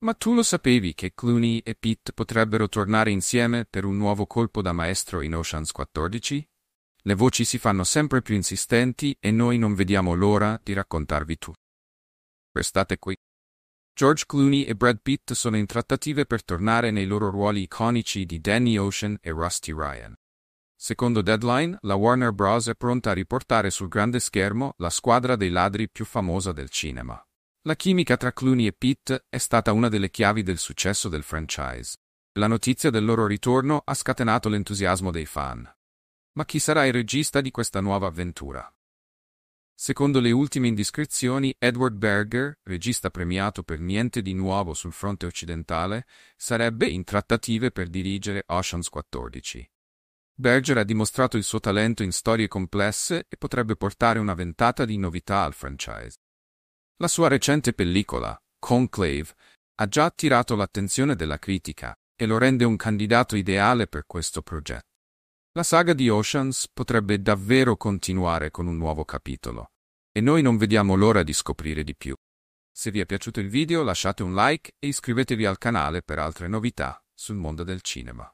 Ma tu lo sapevi che Clooney e Pitt potrebbero tornare insieme per un nuovo colpo da maestro in Oceans 14? Le voci si fanno sempre più insistenti e noi non vediamo l'ora di raccontarvi tutto. Restate qui. George Clooney e Brad Pitt sono in trattative per tornare nei loro ruoli iconici di Danny Ocean e Rusty Ryan. Secondo Deadline, la Warner Bros. è pronta a riportare sul grande schermo la squadra dei ladri più famosa del cinema. La chimica tra Clooney e Pitt è stata una delle chiavi del successo del franchise. La notizia del loro ritorno ha scatenato l'entusiasmo dei fan. Ma chi sarà il regista di questa nuova avventura? Secondo le ultime indiscrezioni, Edward Berger, regista premiato per niente di nuovo sul fronte occidentale, sarebbe in trattative per dirigere Oceans 14. Berger ha dimostrato il suo talento in storie complesse e potrebbe portare una ventata di novità al franchise. La sua recente pellicola, Conclave, ha già attirato l'attenzione della critica e lo rende un candidato ideale per questo progetto. La saga di Oceans potrebbe davvero continuare con un nuovo capitolo e noi non vediamo l'ora di scoprire di più. Se vi è piaciuto il video lasciate un like e iscrivetevi al canale per altre novità sul mondo del cinema.